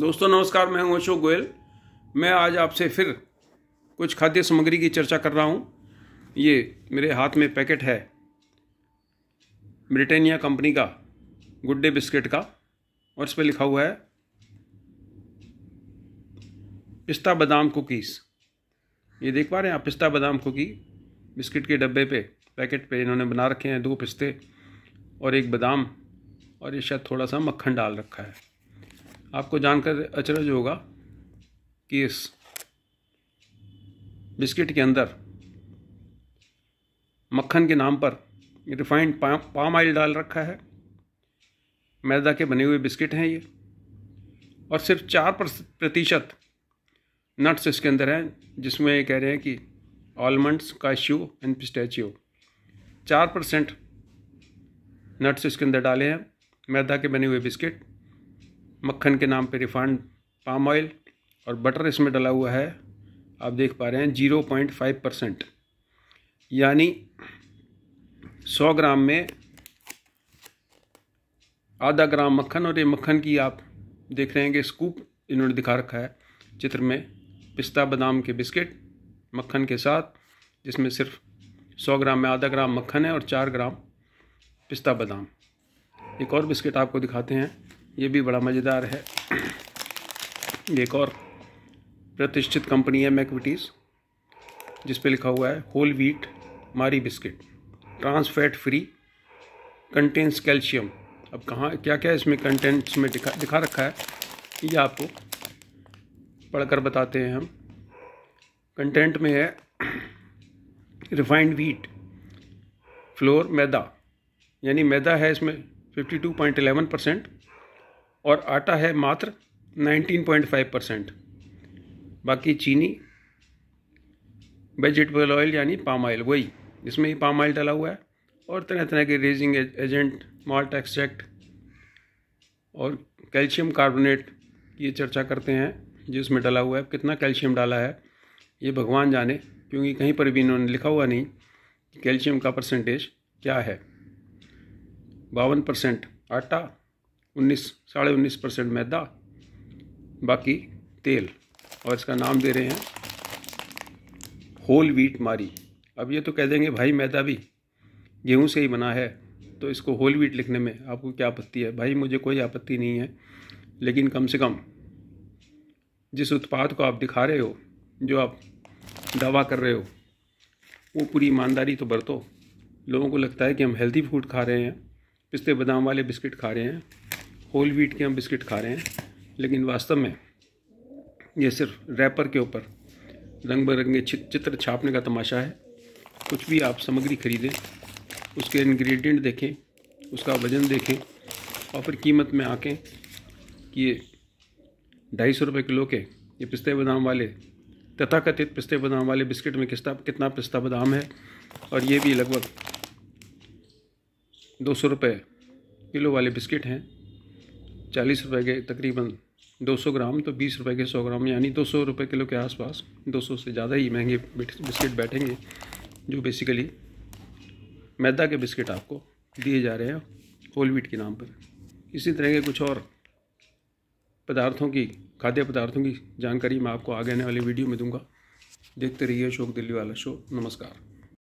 दोस्तों नमस्कार मैं हूं अशोक गोयल मैं आज आपसे फिर कुछ खाद्य सामग्री की चर्चा कर रहा हूं ये मेरे हाथ में पैकेट है ब्रिटानिया कंपनी का गुड डे बिस्किट का और इस पर लिखा हुआ है पिस्ता बादाम कुकीज़ ये देख पा रहे हैं आप पिस्ता बादाम कुकी बिस्किट के डब्बे पे पैकेट पे इन्होंने बना रखे हैं दो पिस्ते और एक बादाम और ये शायद थोड़ा सा मक्खन डाल रखा है आपको जानकर अचरज होगा कि इस बिस्किट के अंदर मक्खन के नाम पर रिफाइंड पाम ऑयल डाल रखा है मैदा के बने हुए बिस्किट हैं ये और सिर्फ चार प्रतिशत नट्स इसके अंदर हैं जिसमें ये कह रहे हैं कि आलमंड्स काश्यू एंड पिस्टैचियो चार परसेंट नट्स इसके अंदर डाले हैं मैदा के बने हुए बिस्किट मक्खन के नाम पे रिफाइंड पाम ऑयल और बटर इसमें डला हुआ है आप देख पा रहे हैं जीरो पॉइंट फाइव परसेंट यानी सौ ग्राम में आधा ग्राम मक्खन और ये मक्खन की आप देख रहे हैं कि स्कूप इन्होंने दिखा रखा है चित्र में पिस्ता बादाम के बिस्किट मक्खन के साथ जिसमें सिर्फ सौ ग्राम में आधा ग्राम मक्खन है और चार ग्राम पिस्ता बादाम एक और बिस्किट आपको दिखाते हैं ये भी बड़ा मज़ेदार है एक और प्रतिष्ठित कंपनी है मैकविटीज़ जिस पे लिखा हुआ है whole wheat Marie biscuit trans fat free contains calcium अब कहाँ क्या क्या इसमें कंटेंट्स में दिखा दिखा रखा है ये आपको पढ़कर बताते हैं हम कंटेंट में है रिफाइंड व्हीट फ्लोर मैदा यानी मैदा है इसमें 52.11 परसेंट और आटा है मात्र 19.5 परसेंट बाकी चीनी वेजिटेबल ऑयल यानी पाम ऑयल वही इसमें ही पाम ऑयल डाला हुआ है और तरह तरह के रेजिंग एजेंट माल्ट एक्सट्रैक्ट और कैल्शियम कार्बोनेट ये चर्चा करते हैं जिसमें डाला हुआ है कितना कैल्शियम डाला है ये भगवान जाने क्योंकि कहीं पर भी इन्होंने लिखा हुआ नहीं कैल्शियम का परसेंटेज क्या है बावन परसेंट आटा उन्नीस साढ़े उन्नीस परसेंट मैदा बाकी तेल और इसका नाम दे रहे हैं होल वीट मारी अब ये तो कह देंगे भाई मैदा भी गेहूँ से ही बना है तो इसको होल वीट लिखने में आपको क्या आपत्ति है भाई मुझे कोई आपत्ति नहीं है लेकिन कम से कम जिस उत्पाद को आप दिखा रहे हो जो आप दावा कर रहे हो वो पूरी ईमानदारी तो बरतो लोगों को लगता है कि हम हेल्दी फूड खा रहे हैं पिस्ते बादाम वाले बिस्किट खा रहे हैं होल वीट के हम बिस्किट खा रहे हैं लेकिन वास्तव में ये सिर्फ रैपर के ऊपर रंग बिरंगे चित्र छापने का तमाशा है कुछ भी आप सामग्री खरीदें उसके इंग्रेडिएंट देखें उसका वज़न देखें और फिर कीमत में आके कि ये ढाई सौ रुपये किलो के ये पिस्ते बादाम वाले तथाकथित पिस्ते बादाम वाले बिस्किट में किस्ता कितना पिस्ता बादाम है और ये भी लगभग दो सौ रुपये किलो वाले बिस्किट हैं चालीस रुपए के तकरीबन 200 ग्राम तो 20 रुपए के 100 ग्राम यानी 200 रुपए किलो के आसपास 200 से ज़्यादा ही महंगे बिस्किट बैठेंगे जो बेसिकली मैदा के बिस्किट आपको दिए जा रहे हैं होल वीट के नाम पर इसी तरह के कुछ और पदार्थों की खाद्य पदार्थों की जानकारी मैं आपको आगे आने वाली वीडियो में दूंगा देखते रहिए अशोक दिल्ली वाला शो नमस्कार